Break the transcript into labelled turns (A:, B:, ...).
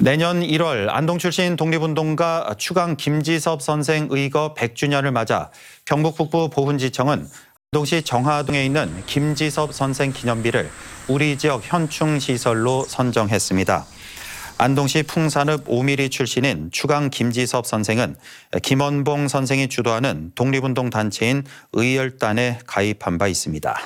A: 내년 1월 안동 출신 독립운동가 추강 김지섭 선생 의거 100주년을 맞아 경북 북부 보훈지청은 안동시 정하동에 있는 김지섭 선생 기념비를 우리 지역 현충 시설로 선정했습니다. 안동시 풍산읍 5미리 출신인 추강 김지섭 선생은 김원봉 선생이 주도하는 독립운동 단체인 의열단에 가입한 바 있습니다.